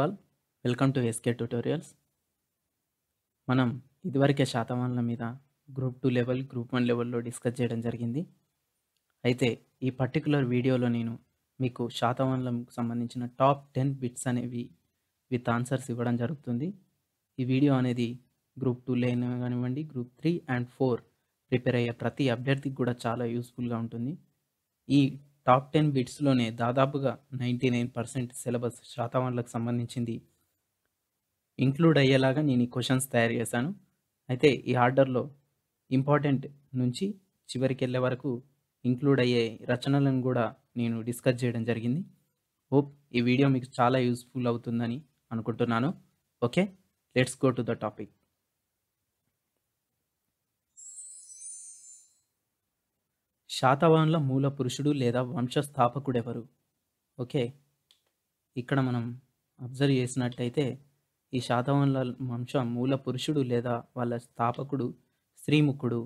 all welcome to SK tutorials మనం ఇదివరకే శాతవాహనాల మీద group two level group one లెవెల్లో డిస్కస్ చేయడం జరిగింది అయితే ఈ పర్టికులర్ వీడియోలో నేను మీకు శాతవాహనాలకు సంబంధించిన టాప్ టెన్ బిట్స్ అనేవి విత్ ఆన్సర్స్ ఇవ్వడం జరుగుతుంది ఈ వీడియో అనేది గ్రూప్ టూ లైన్ కానివ్వండి group three and four prepare అయ్యే ప్రతి అభ్యర్థికి కూడా చాలా యూస్ఫుల్గా ఉంటుంది ఈ టాప్ టెన్ బిట్స్లోనే దాదాపుగా నైంటీ నైన్ పర్సెంట్ సిలబస్ శాతవాన్లకు సంబంధించింది ఇంక్లూడ్ అయ్యేలాగా నేను ఈ క్వశ్చన్స్ తయారు చేశాను అయితే ఈ ఆర్డర్లో ఇంపార్టెంట్ నుంచి చివరికి వెళ్ళే వరకు ఇంక్లూడ్ అయ్యే రచనలను కూడా నేను డిస్కస్ చేయడం జరిగింది హోప్ ఈ వీడియో మీకు చాలా యూస్ఫుల్ అవుతుందని అనుకుంటున్నాను okay let's go to the topic శాతవాహనుల మూల పురుషుడు లేదా వంశస్థాపకుడెవరు ఓకే ఇక్కడ మనం అబ్జర్వ్ చేసినట్టయితే ఈ శాతవాహనుల వంశం మూల పురుషుడు లేదా వాళ్ళ స్థాపకుడు శ్రీముఖుడు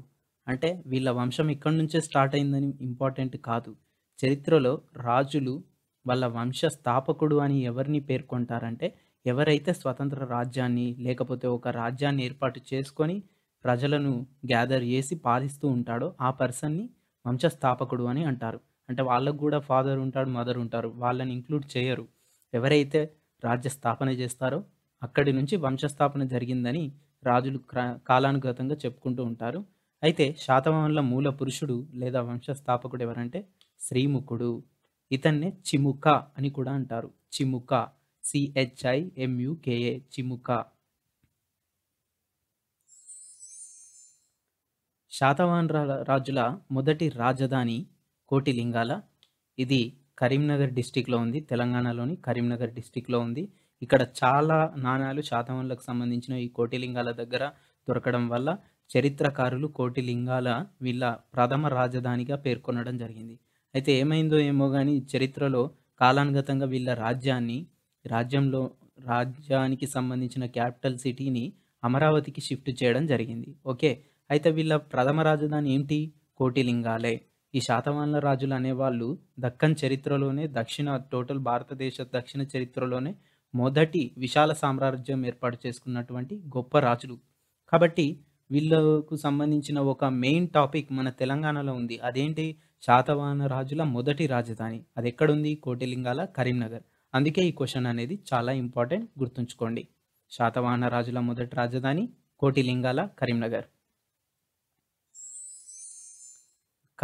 అంటే వీళ్ళ వంశం ఇక్కడి నుంచే స్టార్ట్ అయిందని ఇంపార్టెంట్ కాదు చరిత్రలో రాజులు వాళ్ళ వంశ స్థాపకుడు అని ఎవరిని పేర్కొంటారంటే ఎవరైతే స్వతంత్ర రాజ్యాన్ని లేకపోతే ఒక రాజ్యాన్ని ఏర్పాటు చేసుకొని ప్రజలను గ్యాదర్ చేసి పాలిస్తూ ఉంటాడో ఆ పర్సన్ని వంశస్థాపకుడు అని అంటారు అంటే వాళ్ళకు కూడా ఫాదర్ ఉంటాడు మదర్ ఉంటారు వాళ్ళని ఇంక్లూడ్ చేయరు ఎవరైతే రాజ్య స్థాపన చేస్తారో అక్కడి నుంచి వంశస్థాపన జరిగిందని రాజులు కాలానుగతంగా చెప్పుకుంటూ ఉంటారు అయితే శాతవాహనుల మూల పురుషుడు లేదా వంశస్థాపకుడు ఎవరంటే శ్రీముఖుడు ఇతన్నే చిముక అని కూడా అంటారు చిముక సిహెచ్ఐ ఎంయుకేఏ చిముక శాతవాన్ రాజుల మొదటి రాజధాని కోటిలింగాల ఇది కరీంనగర్ డిస్టిక్లో ఉంది తెలంగాణలోని కరీంనగర్ డిస్టిక్లో ఉంది ఇక్కడ చాలా నాణాలు శాతవాన్లకు సంబంధించిన ఈ కోటిలింగాల దగ్గర దొరకడం వల్ల చరిత్రకారులు కోటిలింగాల వీళ్ళ ప్రథమ రాజధానిగా పేర్కొనడం జరిగింది అయితే ఏమైందో ఏమో కానీ చరిత్రలో కాలానుగతంగా వీళ్ళ రాజ్యాన్ని రాజ్యంలో రాజ్యానికి సంబంధించిన క్యాపిటల్ సిటీని అమరావతికి షిఫ్ట్ చేయడం జరిగింది ఓకే అయితే వీళ్ళ ప్రథమ రాజధాని ఏంటి కోటిలింగాలే ఈ శాతవాహనుల రాజులు అనేవాళ్ళు దక్కన్ చరిత్రలోనే దక్షిణ టోటల్ భారతదేశ దక్షిణ చరిత్రలోనే మొదటి విశాల సామ్రాజ్యం ఏర్పాటు చేసుకున్నటువంటి గొప్ప రాజులు కాబట్టి వీళ్ళకు సంబంధించిన ఒక మెయిన్ టాపిక్ మన తెలంగాణలో ఉంది అదేంటి శాతవాహన రాజుల మొదటి రాజధాని అది ఎక్కడుంది కోటిలింగాల కరీంనగర్ అందుకే ఈ క్వశ్చన్ అనేది చాలా ఇంపార్టెంట్ గుర్తుంచుకోండి శాతవాహన రాజుల మొదటి రాజధాని కోటిలింగాల కరీంనగర్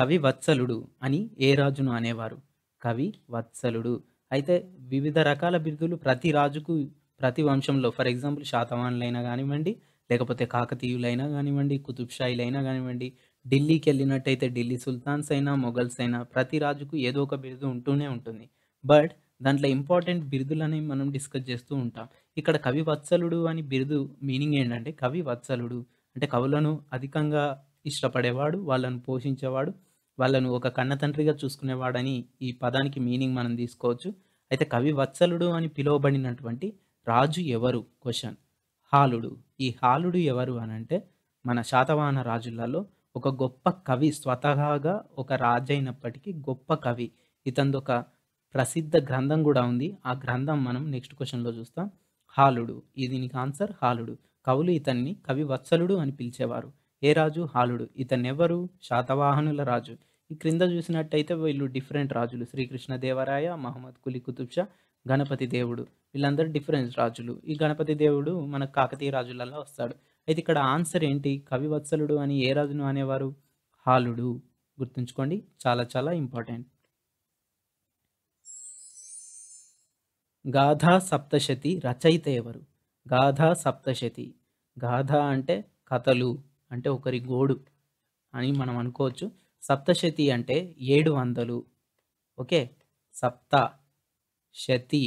కవి వత్సలుడు అని ఏ రాజును అనేవారు కవి వత్సలుడు అయితే వివిధ రకాల బిరుదులు ప్రతి రాజుకు ప్రతి వంశంలో ఫర్ ఎగ్జాంపుల్ శాతవాన్లైనా కానివ్వండి లేకపోతే కాకతీయులైనా కానివ్వండి కుతుబ్షాయిలైనా కానివ్వండి ఢిల్లీకి వెళ్ళినట్టయితే ఢిల్లీ సుల్తాన్స్ అయినా మొఘల్స్ అయినా ప్రతి రాజుకు ఏదో ఒక బిరుదు ఉంటూనే ఉంటుంది బట్ దాంట్లో ఇంపార్టెంట్ బిరుదులని మనం డిస్కస్ చేస్తూ ఉంటాం ఇక్కడ కవి వత్సలుడు అని బిరుదు మీనింగ్ ఏంటంటే కవి వత్సలుడు అంటే కవులను అధికంగా ఇష్టపడేవాడు వాళ్ళను పోషించేవాడు వాళ్ళను ఒక కన్న తండ్రిగా చూసుకునేవాడని ఈ పదానికి మీనింగ్ మనం తీసుకోవచ్చు అయితే కవి వత్సలుడు అని పిలువబడినటువంటి రాజు ఎవరు క్వశ్చన్ హాలుడు ఈ హాలుడు ఎవరు అని అంటే మన శాతవాహన రాజులలో ఒక గొప్ప కవి స్వతహాగా ఒక రాజు అయినప్పటికీ గొప్ప కవి ఇతనిది ఒక ప్రసిద్ధ గ్రంథం కూడా ఉంది ఆ గ్రంథం మనం నెక్స్ట్ క్వశ్చన్లో చూస్తాం హాలుడు దీనికి ఆన్సర్ హాలుడు కవులు ఇతన్ని కవి వత్సలుడు అని పిలిచేవారు ఏ రాజు హాలుడు ఇతనెవరు శాతవాహనుల రాజు ఈ క్రింద చూసినట్టయితే వీళ్ళు డిఫరెంట్ రాజులు శ్రీకృష్ణ దేవరాయ మహమ్మద్ కులీ కుతుబ్ షా గణపతి దేవుడు వీళ్ళందరూ డిఫరెంట్ రాజులు ఈ గణపతి దేవుడు మన కాకతీయ రాజులలో వస్తాడు అయితే ఇక్కడ ఆన్సర్ ఏంటి కవివత్సలుడు అని ఏ రాజును అనేవారు హాలుడు గుర్తుంచుకోండి చాలా చాలా ఇంపార్టెంట్ గాథా సప్తశతి రచయిత ఎవరు గాథా సప్తశతి గాథ అంటే కథలు అంటే ఒకరి గోడు అని మనం అనుకోవచ్చు సప్తశతి అంటే ఏడు వందలు ఓకే సప్త శతి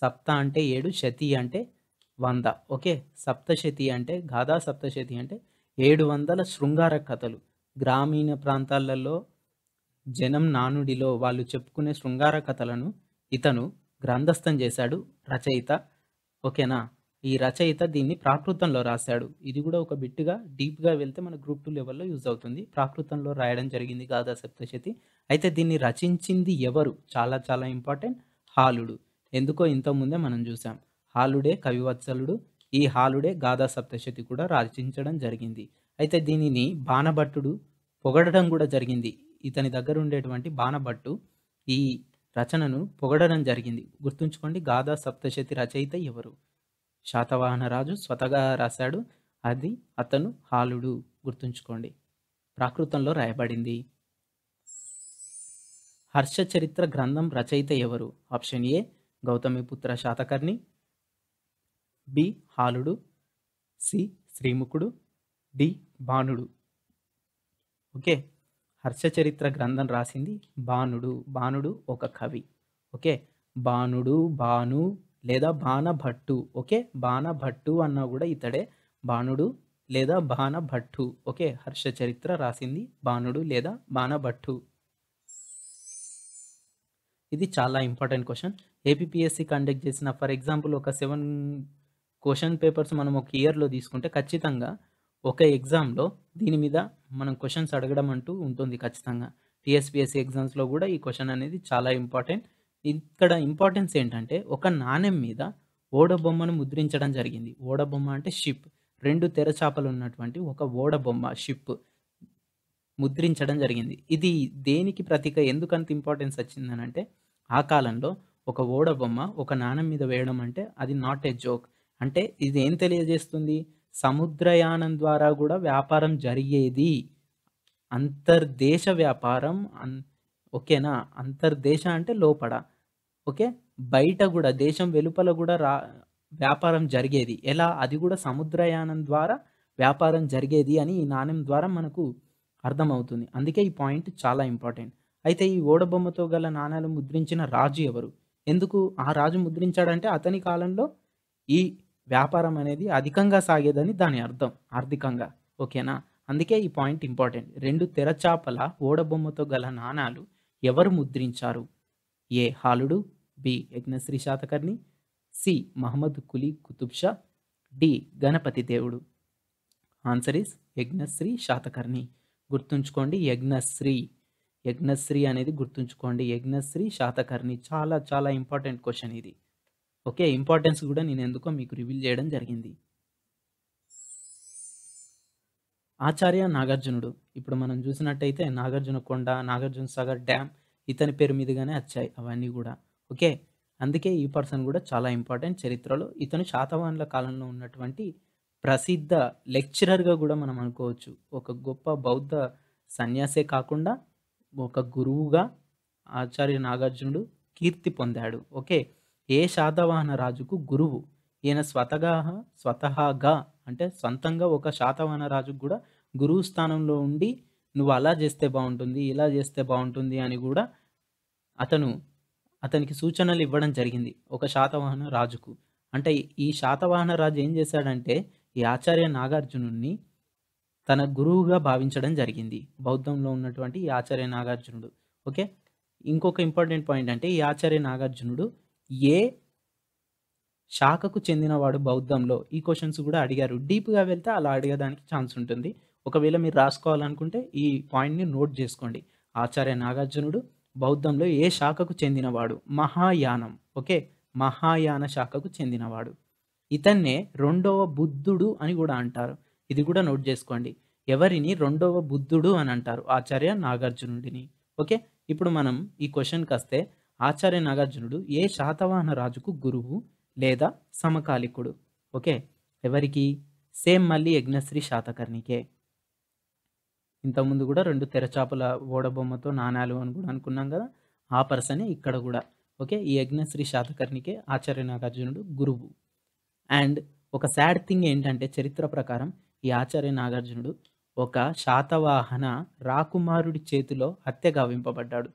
సప్త అంటే ఏడు శతి అంటే వంద ఓకే సప్తశతి అంటే గాథా సప్తశతి అంటే ఏడు వందల శృంగార కథలు గ్రామీణ ప్రాంతాలలో జనం నానుడిలో వాళ్ళు చెప్పుకునే శృంగార కథలను ఇతను గ్రంథస్థం చేశాడు రచయిత ఓకేనా ఈ రచయిత దీన్ని ప్రాకృతంలో రాశాడు ఇది కూడా ఒక బిట్టుగా డీప్గా వెళ్తే మన గ్రూప్ టూ లెవెల్లో యూజ్ అవుతుంది ప్రాకృతంలో రాయడం జరిగింది గాథా సప్తశతి అయితే దీన్ని రచించింది ఎవరు చాలా చాలా ఇంపార్టెంట్ హాలుడు ఎందుకో ఇంతకుముందే మనం చూసాం హాలుడే కవివత్సలుడు ఈ హాలుడే గాథా సప్తశతి కూడా రచించడం జరిగింది అయితే దీనిని బాణభట్టుడు పొగడడం కూడా జరిగింది ఇతని దగ్గర ఉండేటువంటి బాణభట్టు ఈ రచనను పొగడడం జరిగింది గుర్తుంచుకోండి గాథా సప్తశతి రచయిత ఎవరు శాతవాహన రాజు స్వతగా రాశాడు అది అతను హాలుడు గుర్తుంచుకోండి ప్రాకృతంలో రాయబడింది హర్షచరిత్ర గ్రంథం రచయిత ఎవరు option A Gautamiputra Satakarni B హాలుడు సి శ్రీముఖుడు డి బాణుడు ఓకే హర్షచరిత్ర గ్రంథం రాసింది బాణుడు బాణుడు ఒక కవి ఓకే బాణుడు బాను లేదా బాణభట్టు ఓకే బాణభట్టు అన్నా కూడా ఇతడే బాణుడు లేదా బాణభట్టు ఓకే హర్ష చరిత్ర రాసింది బాణుడు లేదా బాణభట్టు ఇది చాలా ఇంపార్టెంట్ క్వశ్చన్ ఏపీఎస్సి కండక్ట్ చేసిన ఫర్ ఎగ్జాంపుల్ ఒక సెవెన్ క్వశ్చన్ పేపర్స్ మనం ఒక ఇయర్లో తీసుకుంటే ఖచ్చితంగా ఒక ఎగ్జామ్లో దీని మీద మనం క్వశ్చన్స్ అడగడం అంటూ ఉంటుంది ఖచ్చితంగా టీఎస్పీఎస్సీ ఎగ్జామ్స్లో కూడా ఈ క్వశ్చన్ అనేది చాలా ఇంపార్టెంట్ ఇక్కడ ఇంపార్టెన్స్ ఏంటంటే ఒక నాణెం మీద ఓడ బొమ్మను ముద్రించడం జరిగింది ఓడ బొమ్మ అంటే షిప్ రెండు తెరచాపలు ఉన్నటువంటి ఒక ఓడ బొమ్మ షిప్ ముద్రించడం జరిగింది ఇది దేనికి ప్రతీక ఎందుకంత ఇంపార్టెన్స్ వచ్చిందనంటే ఆ కాలంలో ఒక ఓడ బొమ్మ ఒక నాణం మీద వేయడం అంటే అది నాట్ ఏ జోక్ అంటే ఇది ఏం తెలియజేస్తుంది సముద్రయానం ద్వారా కూడా వ్యాపారం జరిగేది అంతర్దేశ వ్యాపారం అన్ ఓకేనా అంతర్దేశ అంటే లోపడ ఓకే బయట కూడా దేశం వెలుపల కూడా రా వ్యాపారం జరిగేది ఎలా అది కూడా సముద్రయానం ద్వారా వ్యాపారం జరిగేది అని ఈ నాణ్యం ద్వారా మనకు అర్థమవుతుంది అందుకే ఈ పాయింట్ చాలా ఇంపార్టెంట్ అయితే ఈ ఓడబొమ్మతో గల నాణాలు ముద్రించిన రాజు ఎవరు ఎందుకు ఆ రాజు ముద్రించాడంటే అతని కాలంలో ఈ వ్యాపారం అనేది అధికంగా సాగేదని దాని అర్థం ఆర్థికంగా ఓకేనా అందుకే ఈ పాయింట్ ఇంపార్టెంట్ రెండు తెరచాపల ఓడబొమ్మతో గల నాణాలు ఎవరు ముద్రించారు ఏ హాలుడు B Yajnashri Satakarni C Mohammed Quli Qutub Shah D Ganapati దేవుడు ఆన్సర్ ఇస్ యజ్ఞశ్రీ శాతకర్ణి గుర్తుంచుకోండి యజ్ఞశ్రీ యజ్ఞశ్రీ అనేది గుర్తుంచుకోండి యజ్ఞశ్రీ శాతకర్ణి చాలా చాలా ఇంపార్టెంట్ క్వశ్చన్ ఇది ఓకే ఇంపార్టెన్స్ కూడా నేను ఎందుకో మీకు రివీల్ చేయడం జరిగింది ఆచార్య నాగార్జునుడు ఇప్పుడు మనం చూసినట్టయితే నాగార్జున కొండ నాగార్జున సాగర్ డ్యామ్ ఇతని పేరు మీదుగానే వచ్చాయి అవన్నీ కూడా ఓకే అందుకే ఈ పర్సన్ కూడా చాలా ఇంపార్టెంట్ చరిత్రలో ఇతను శాతవాహనుల కాలంలో ఉన్నటువంటి ప్రసిద్ధ లెక్చరర్గా కూడా మనం అనుకోవచ్చు ఒక గొప్ప బౌద్ధ సన్యాసే కాకుండా ఒక గురువుగా ఆచార్య నాగార్జునుడు కీర్తి పొందాడు ఓకే ఏ శాతవాహన రాజుకు గురువు ఈయన స్వతగా స్వతహాగా అంటే సొంతంగా ఒక శాతవాహన రాజుకు కూడా గురువు స్థానంలో ఉండి నువ్వు అలా చేస్తే బాగుంటుంది ఇలా చేస్తే బాగుంటుంది అని కూడా అతను అతనికి సూచనలు ఇవ్వడం జరిగింది ఒక శాతవాహన రాజుకు అంటే ఈ శాతవాహన రాజు ఏం చేశాడంటే ఈ ఆచార్య నాగార్జునుడిని తన గురువుగా భావించడం జరిగింది బౌద్ధంలో ఉన్నటువంటి ఈ ఆచార్య నాగార్జునుడు ఓకే ఇంకొక ఇంపార్టెంట్ పాయింట్ అంటే ఈ ఆచార్య నాగార్జునుడు ఏ శాఖకు చెందినవాడు బౌద్ధంలో ఈ క్వశ్చన్స్ కూడా అడిగారు డీప్గా వెళ్తే అలా అడిగేదానికి ఛాన్స్ ఉంటుంది ఒకవేళ మీరు రాసుకోవాలనుకుంటే ఈ పాయింట్ని నోట్ చేసుకోండి ఆచార్య నాగార్జునుడు బౌద్ధంలో ఏ శాఖకు చెందినవాడు మహాయానం ఓకే మహాయాన శాఖకు చెందినవాడు ఇతన్నే రెండవ బుద్ధుడు అని కూడా అంటారు ఇది కూడా నోట్ చేసుకోండి ఎవరిని రెండవ బుద్ధుడు అని అంటారు ఆచార్య నాగార్జునుడిని ఓకే ఇప్పుడు మనం ఈ క్వశ్చన్కి వస్తే ఆచార్య నాగార్జునుడు ఏ శాతవాహన రాజుకు గురువు లేదా సమకాలికుడు ఓకే ఎవరికి సేమ్ మళ్ళీ యజ్ఞశ్రీ శాతకర్ణికే ఇంతకుముందు కూడా రెండు తెరచాపల ఓడబొమ్మతో నాణాలు అని కూడా అనుకున్నాం కదా ఆ పర్సనే ఇక్కడ కూడా ఓకే ఈ యజ్ఞశ్రీ శాతకర్ణికే ఆచార్య నాగార్జునుడు గురువు అండ్ ఒక సాడ్ థింగ్ ఏంటంటే చరిత్ర ప్రకారం ఈ ఆచార్య నాగార్జునుడు ఒక శాతవాహన రాకుమారుడి చేతిలో హత్య గావింపబడ్డాడు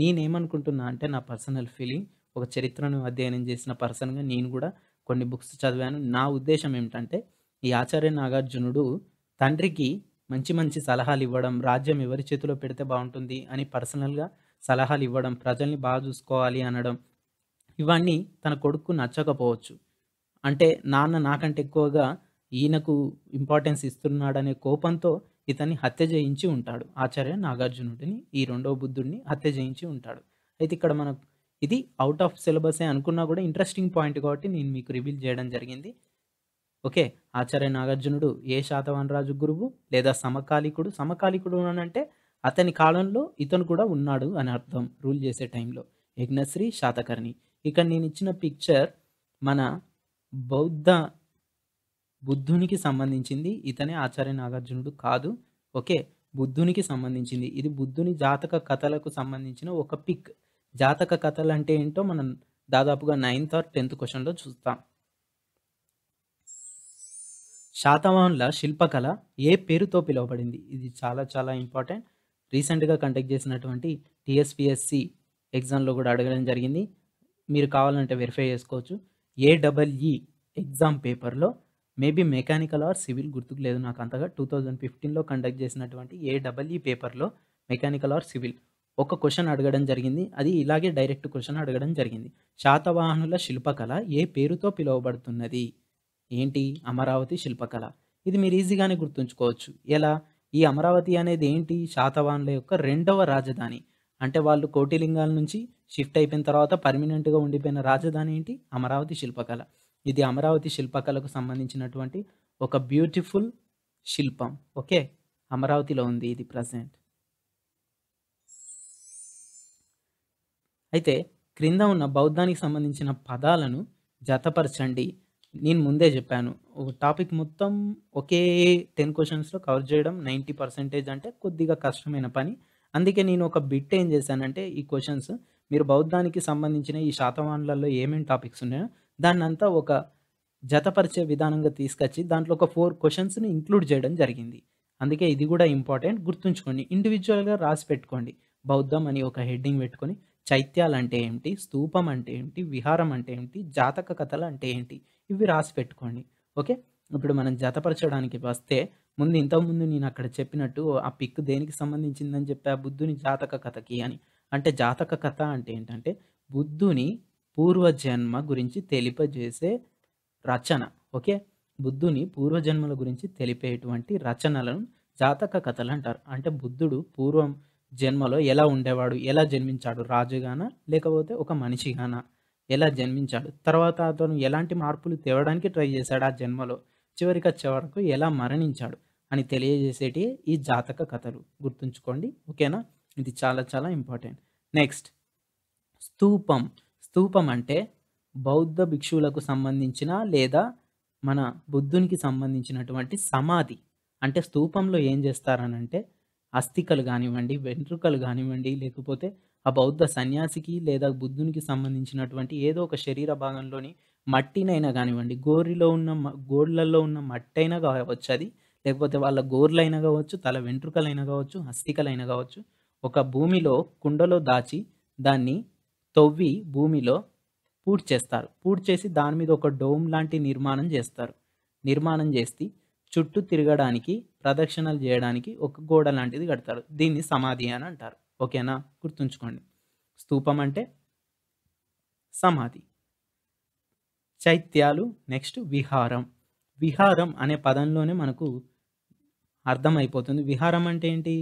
నేనేమనుకుంటున్నా అంటే నా పర్సనల్ ఫీలింగ్ ఒక చరిత్రను అధ్యయనం చేసిన పర్సన్గా నేను కూడా కొన్ని బుక్స్ చదివాను నా ఉద్దేశం ఏమిటంటే ఈ ఆచార్య నాగార్జునుడు తండ్రికి మంచి మంచి సలహాలు ఇవ్వడం రాజ్యం ఎవరి చేతిలో పెడితే బాగుంటుంది అని పర్సనల్గా సలహాలు ఇవ్వడం ప్రజల్ని బాగా చూసుకోవాలి అనడం ఇవన్నీ తన కొడుకు నచ్చకపోవచ్చు అంటే నాన్న నాకంటే ఎక్కువగా ఈయనకు ఇంపార్టెన్స్ ఇస్తున్నాడనే కోపంతో ఇతన్ని హత్య చేయించి ఉంటాడు ఆచార్య నాగార్జునుడిని ఈ రెండవ బుద్ధుడిని హత్య చేయించి ఉంటాడు అయితే ఇక్కడ మనకు ఇది అవుట్ ఆఫ్ సిలబస్ అనుకున్నా కూడా ఇంట్రెస్టింగ్ పాయింట్ కాబట్టి నేను మీకు రివీల్ చేయడం జరిగింది ఓకే ఆచార్య నాగార్జునుడు ఏ శాతవనరాజు గురువు లేదా సమకాలికుడు సమకాలికుడు అంటే అతని కాలంలో ఇతను కూడా ఉన్నాడు అని అర్థం రూల్ చేసే టైంలో యజ్ఞశ్రీ శాతకర్ణి ఇక్కడ నేను ఇచ్చిన పిక్చర్ మన బౌద్ధ బుద్ధునికి సంబంధించింది ఇతనే ఆచార్య నాగార్జునుడు కాదు ఓకే బుద్ధునికి సంబంధించింది ఇది బుద్ధుని జాతక కథలకు సంబంధించిన ఒక పిక్ జాతక కథలు అంటే ఏంటో మనం దాదాపుగా నైన్త్ ఆర్ టెన్త్ క్వశ్చన్లో చూస్తాం శాతవాహనుల శిల్పకళ ఏ పేరుతో పిలువబడింది ఇది చాలా చాలా ఇంపార్టెంట్ రీసెంట్గా కండక్ట్ చేసినటువంటి టీఎస్పిఎస్సి ఎగ్జామ్లో కూడా అడగడం జరిగింది మీరు కావాలంటే వెరిఫై చేసుకోవచ్చు ఏడబల్ఈ ఎగ్జామ్ పేపర్లో మేబీ మెకానికల్ ఆర్ సివిల్ గుర్తుకు లేదు నాకు అంతగా టూ థౌజండ్ ఫిఫ్టీన్లో కండక్ట్ చేసినటువంటి డబల్ఈ పేపర్లో మెకానికల్ ఆర్ సివిల్ ఒక క్వశ్చన్ అడగడం జరిగింది అది ఇలాగే డైరెక్ట్ క్వశ్చన్ అడగడం జరిగింది శాతవాహనుల శిల్పకళ ఏ పేరుతో పిలువబడుతున్నది ఏంటి అమరావతి శిల్పకళ ఇది మీరు ఈజీగానే గుర్తుంచుకోవచ్చు ఎలా ఈ అమరావతి అనేది ఏంటి శాతవాన్ల యొక్క రెండవ రాజధాని అంటే వాళ్ళు కోటిలింగాల నుంచి షిఫ్ట్ అయిపోయిన తర్వాత పర్మినెంట్గా ఉండిపోయిన రాజధాని ఏంటి అమరావతి శిల్పకళ ఇది అమరావతి శిల్పకళకు సంబంధించినటువంటి ఒక బ్యూటిఫుల్ శిల్పం ఓకే అమరావతిలో ఉంది ఇది ప్రజెంట్ అయితే క్రింద ఉన్న బౌద్ధానికి సంబంధించిన పదాలను జతపరచండి నేను ముందే చెప్పాను టాపిక్ మొత్తం ఒకే టెన్ క్వశ్చన్స్లో కవర్ చేయడం నైంటీ పర్సెంటేజ్ అంటే కొద్దిగా కష్టమైన పని అందుకే నేను ఒక బిట్ ఏం చేశానంటే ఈ క్వశ్చన్స్ మీరు బౌద్ధానికి సంబంధించిన ఈ శాతవాన్లలో ఏమేమి టాపిక్స్ ఉన్నాయో దాన్ని అంతా ఒక జతపరిచే విధానంగా తీసుకొచ్చి దాంట్లో ఒక ఫోర్ క్వశ్చన్స్ని ఇంక్లూడ్ చేయడం జరిగింది అందుకే ఇది కూడా ఇంపార్టెంట్ గుర్తుంచుకోండి ఇండివిజువల్గా రాసి పెట్టుకోండి బౌద్ధం అని ఒక హెడ్డింగ్ పెట్టుకొని చైత్యాలు అంటే ఏంటి స్తూపం అంటే ఏంటి విహారం అంటే ఏంటి జాతక కథలు అంటే ఏంటి ఇవి రాసి పెట్టుకోండి ఓకే ఇప్పుడు మనం జతపరచడానికి వస్తే ముందు ఇంతకుముందు నేను అక్కడ చెప్పినట్టు ఆ పిక్ దేనికి సంబంధించిందని చెప్పా బుద్ధుని జాతక కథకి అని అంటే జాతక కథ అంటే ఏంటంటే బుద్ధుని పూర్వజన్మ గురించి తెలిపజేసే రచన ఓకే బుద్ధుని పూర్వజన్మల గురించి తెలిపేటువంటి రచనలను జాతక కథలు అంటారు అంటే బుద్ధుడు పూర్వం జన్మలో ఎలా ఉండేవాడు ఎలా జన్మించాడు రాజుగానా లేకపోతే ఒక మనిషిగానా ఎలా జన్మించాడు తర్వాత అతను ఎలాంటి మార్పులు తేవడానికి ట్రై చేశాడు ఆ జన్మలో చివరికి చివరకు ఎలా మరణించాడు అని తెలియజేసేటి ఈ జాతక కథలు గుర్తుంచుకోండి ఓకేనా ఇది చాలా చాలా ఇంపార్టెంట్ నెక్స్ట్ స్తూపం స్తూపం అంటే బౌద్ధ భిక్షువులకు సంబంధించిన లేదా మన బుద్ధునికి సంబంధించినటువంటి సమాధి అంటే స్తూపంలో ఏం చేస్తారనంటే అస్థికలు కానివ్వండి వెంట్రుకలు కానివ్వండి లేకపోతే ఆ బౌద్ధ సన్యాసికి లేదా బుద్ధునికి సంబంధించినటువంటి ఏదో ఒక శరీర భాగంలోని మట్టినైనా కానివ్వండి గోరిలో ఉన్న గోర్లలో ఉన్న మట్టి అయినా కావచ్చు అది లేకపోతే వాళ్ళ గోర్లైనా కావచ్చు తల వెంట్రుకలైనా కావచ్చు అస్థికలైనా కావచ్చు ఒక భూమిలో కుండలో దాచి దాన్ని తవ్వి భూమిలో పూడ్ చేస్తారు పూడ్ చేసి దాని మీద ఒక డోమ్ లాంటి నిర్మాణం చేస్తారు నిర్మాణం చేస్తే చుట్టూ తిరగడానికి ప్రదక్షిణలు చేయడానికి ఒక గోడ లాంటిది కడతారు దీన్ని సమాధి అని అంటారు ఓకేనా గుర్తుంచుకోండి స్థూపం అంటే సమాధి చైత్యాలు నెక్స్ట్ విహారం విహారం అనే పదంలోనే మనకు అర్థమైపోతుంది విహారం అంటే ఏంటి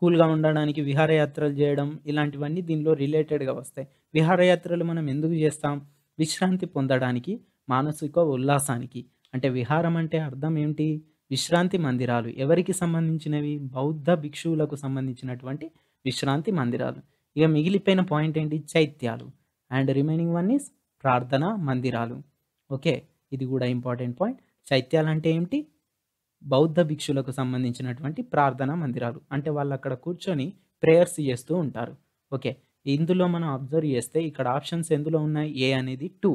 కూల్గా ఉండడానికి విహారయాత్రలు చేయడం ఇలాంటివన్నీ దీనిలో రిలేటెడ్గా వస్తాయి విహారయాత్రలు మనం ఎందుకు చేస్తాం విశ్రాంతి పొందడానికి మానసిక ఉల్లాసానికి అంటే విహారం అంటే అర్థం ఏమిటి విశ్రాంతి మందిరాలు ఎవరికి సంబంధించినవి బౌద్ధ భిక్షువులకు సంబంధించినటువంటి విశ్రాంతి మందిరాలు ఇక మిగిలిపోయిన పాయింట్ ఏంటి చైత్యాలు అండ్ రిమైనింగ్ వన్ ఈస్ ప్రార్థన మందిరాలు ఓకే ఇది కూడా ఇంపార్టెంట్ పాయింట్ చైత్యాలు అంటే ఏమిటి బౌద్ధ భిక్షులకు సంబంధించినటువంటి ప్రార్థనా మందిరాలు అంటే వాళ్ళు అక్కడ కూర్చొని ప్రేయర్స్ చేస్తూ ఉంటారు ఓకే ఇందులో మనం అబ్జర్వ్ చేస్తే ఇక్కడ ఆప్షన్స్ ఎందులో ఉన్నాయి ఏ అనేది టూ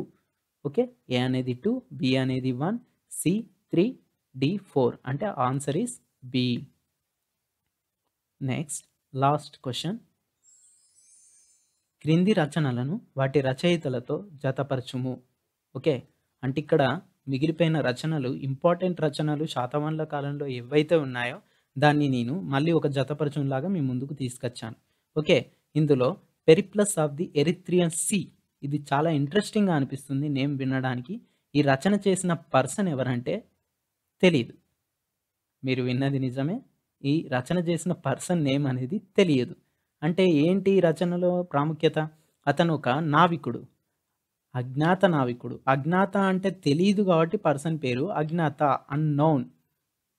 ఓకే ఏ అనేది టూ బి అనేది one C three D four అంటే answer is B next last question క్రింది రచనలను వాటి రచయితలతో జతపరచుము ఓకే అంటే ఇక్కడ మిగిలిపోయిన రచనలు ఇంపార్టెంట్ రచనలు శాతవాన్ల కాలంలో ఏవైతే ఉన్నాయో దాన్ని నేను మళ్ళీ ఒక జతపరచులాగా మీ ముందుకు తీసుకొచ్చాను ఓకే ఇందులో Periplus of the Erythraean Sea ఇది చాలా ఇంట్రెస్టింగ్గా అనిపిస్తుంది నేమ్ వినడానికి ఈ రచన చేసిన పర్సన్ ఎవరంటే తెలియదు మీరు విన్నది నిజమే ఈ రచన చేసిన పర్సన్ నేమ్ అనేది తెలియదు అంటే ఏంటి రచనలో ప్రాముఖ్యత అతను ఒక నావికుడు అజ్ఞాత నావికుడు అజ్ఞాత అంటే తెలియదు కాబట్టి పర్సన్ పేరు అజ్ఞాత అన్నౌన్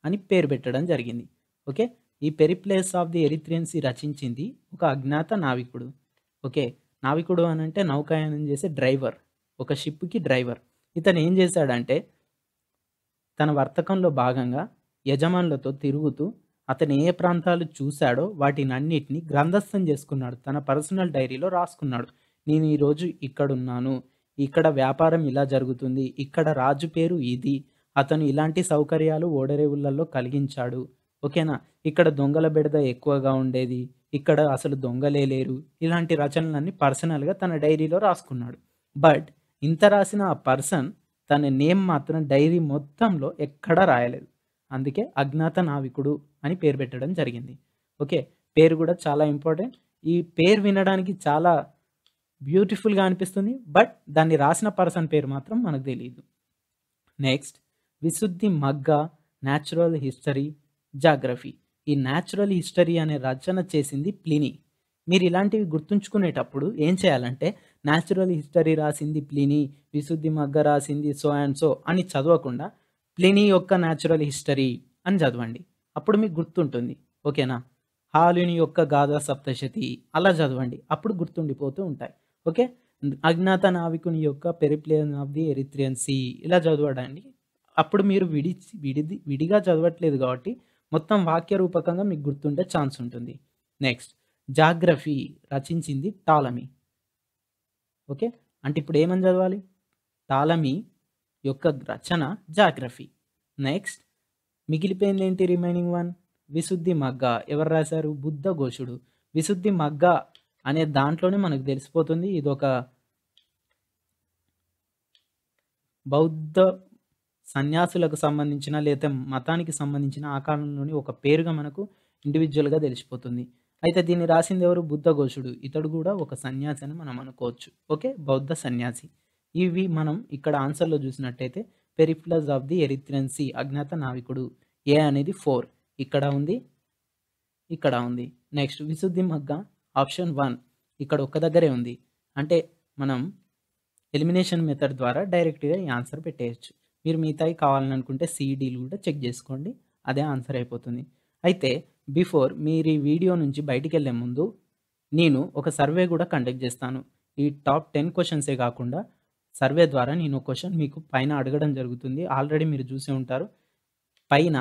అని పేరు పెట్టడం జరిగింది ఓకే ఈ పెరిప్లేస్ ఆఫ్ ది ఎరిత్రియన్సీ రచించింది ఒక అజ్ఞాత నావికుడు ఓకే నావికుడు అని అంటే నౌకాయనం చేసే డ్రైవర్ ఒక షిప్కి డ్రైవర్ ఇతను ఏం చేశాడంటే తన వర్తకంలో భాగంగా యజమానులతో తిరుగుతూ అతను ఏ ప్రాంతాలు చూశాడో వాటిని అన్నిటినీ గ్రంథస్థం చేసుకున్నాడు తన పర్సనల్ డైరీలో రాసుకున్నాడు నేను ఈరోజు ఇక్కడున్నాను ఇక్కడ వ్యాపారం ఇలా జరుగుతుంది ఇక్కడ రాజు పేరు ఇది అతను ఇలాంటి సౌకర్యాలు ఓడరేవులలో కలిగించాడు ఓకేనా ఇక్కడ దొంగల బెడద ఎక్కువగా ఉండేది ఇక్కడ అసలు దొంగలే లేరు ఇలాంటి రచనలన్నీ పర్సనల్గా తన డైరీలో రాసుకున్నాడు బట్ ఇంత రాసిన ఆ పర్సన్ తన నేమ్ మాత్రం డైరీ మొత్తంలో ఎక్కడా రాయలేదు అందుకే అజ్ఞాత నావికుడు అని పేరు పెట్టడం జరిగింది ఓకే పేరు కూడా చాలా ఇంపార్టెంట్ ఈ పేరు వినడానికి చాలా బ్యూటిఫుల్గా అనిపిస్తుంది బట్ దాన్ని రాసిన పర్సన్ పేరు మాత్రం మనకు తెలియదు next Visuddhimagga Natural History Geography ఈ న్యాచురల్ హిస్టరీ అనే రచన చేసింది ప్లిని మీరు ఇలాంటివి గుర్తుంచుకునేటప్పుడు ఏం చేయాలంటే న్యాచురల్ హిస్టరీ రాసింది ప్లిని విశుద్ధి మగ్గ రాసింది సో అండ్ సో అని చదవకుండా ప్లిని యొక్క న్యాచురల్ హిస్టరీ అని చదవండి అప్పుడు మీకు గుర్తుంటుంది ఓకేనా హాలుని యొక్క గాథా సప్తశతి అలా చదవండి అప్పుడు గుర్తుండిపోతూ ఉంటాయి ఓకే అజ్ఞాత నావికుని యొక్క Periplus of the Erythraean Sea ఇలా చదవడండి అప్పుడు మీరు విడి విడిది విడిగా చదవట్లేదు కాబట్టి మొత్తం వాక్య రూపకంగా మీకు గుర్తుండే ఛాన్స్ ఉంటుంది నెక్స్ట్ జాగ్రఫీ రచించింది టాలమీ ఓకే అంటే ఇప్పుడు ఏమని చదవాలి తాళమి యొక్క రచన జాగ్రఫీ నెక్స్ట్ మిగిలిపోయింది ఏంటి రిమైనింగ్ వన్ విశుద్ధి మగ్గ ఎవరు రాశారు బుద్ధ ఘోషుడు విశుద్ధి మగ్గ అనే దాంట్లోనే మనకు తెలిసిపోతుంది ఇది ఒక బౌద్ధ సన్యాసులకు సంబంధించిన లేదా మతానికి సంబంధించిన ఆ కాలంలోని ఒక పేరుగా మనకు ఇండివిజువల్గా తెలిసిపోతుంది అయితే దీన్ని రాసింది ఎవరు బుద్ధ ఘోషుడు ఇతడు కూడా ఒక సన్యాసి అని మనం అనుకోవచ్చు ఓకే బౌద్ధ సన్యాసి ఇవి మనం ఇక్కడ ఆన్సర్లో చూసినట్టయితే పెరిఫ్లస్ ఆఫ్ ది ఎరిత్రెన్సీ అజ్ఞాత నావికుడు ఏ అనేది ఫోర్ ఇక్కడ ఉంది ఇక్కడ ఉంది నెక్స్ట్ విశుద్ధి మగ్గ ఆప్షన్ వన్ ఇక్కడ ఒక్క దగ్గరే ఉంది అంటే మనం ఎలిమినేషన్ మెథడ్ ద్వారా డైరెక్ట్గా ఈ ఆన్సర్ పెట్టేయచ్చు మీరు మిగతాయి కావాలని అనుకుంటే సిఈడీలు కూడా చెక్ చేసుకోండి అదే ఆన్సర్ అయిపోతుంది అయితే బిఫోర్ మీరు ఈ వీడియో నుంచి బయటికి వెళ్ళే ముందు నేను ఒక సర్వే కూడా కండక్ట్ చేస్తాను ఈ టాప్ టెన్ క్వశ్చన్సే కాకుండా సర్వే ద్వారా నేను క్వశ్చన్ మీకు పైన అడగడం జరుగుతుంది ఆల్రెడీ మీరు చూసే ఉంటారు పైన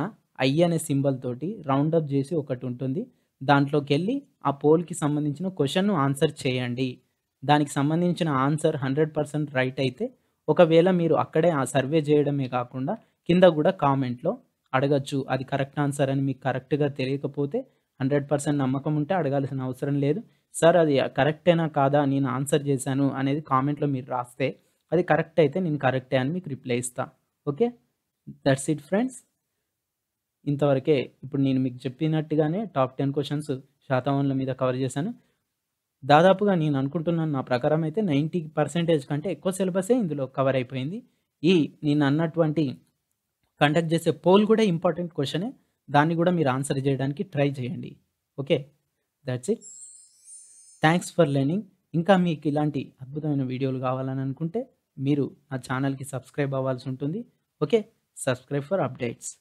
ఐ అనే సింబల్ తోటి రౌండప్ చేసి ఒకటి ఉంటుంది దాంట్లోకి వెళ్ళి ఆ పోల్కి సంబంధించిన క్వశ్చన్ను ఆన్సర్ చేయండి దానికి సంబంధించిన ఆన్సర్ హండ్రెడ్ పర్సెంట్ రైట్ అయితే ఒకవేళ మీరు అక్కడే ఆ సర్వే చేయడమే కాకుండా కింద కూడా కామెంట్లో అడగచ్చు అది కరెక్ట్ ఆన్సర్ అని మీకు కరెక్ట్గా తెలియకపోతే హండ్రెడ్ పర్సెంట్ నమ్మకం ఉంటే అడగాల్సిన అవసరం లేదు సార్ అది కరెక్టేనా కాదా నేను ఆన్సర్ చేశాను అనేది కామెంట్లో మీరు రాస్తే అది కరెక్ట్ అయితే నేను కరెక్టే అని మీకు రిప్లై ఇస్తా ఓకే దట్స్ ఇట్ ఫ్రెండ్స్ ఇంతవరకే ఇప్పుడు నేను మీకు చెప్పినట్టుగానే టాప్ టెన్ క్వశ్చన్స్ శాతవన్ల మీద కవర్ చేశాను దాదాపుగా నేను అనుకుంటున్నాను నా ప్రకారం అయితే నైంటీ పర్సెంటేజ్ కంటే ఎక్కువ సిలబసే ఇందులో కవర్ అయిపోయింది ఈ నేను అన్నటువంటి కండక్ట్ చేసే పోల్ కూడా ఇంపార్టెంట్ క్వశ్చనే దాన్ని కూడా మీరు ఆన్సర్ చేయడానికి ట్రై చేయండి okay that's it thanks for learning ఇంకా మీకు ఇలాంటి అద్భుతమైన వీడియోలు కావాలని అనుకుంటే మీరు నా ఛానల్కి సబ్స్క్రైబ్ అవ్వాల్సి ఉంటుంది ఓకే సబ్స్క్రైబ్ ఫర్ అప్డేట్స్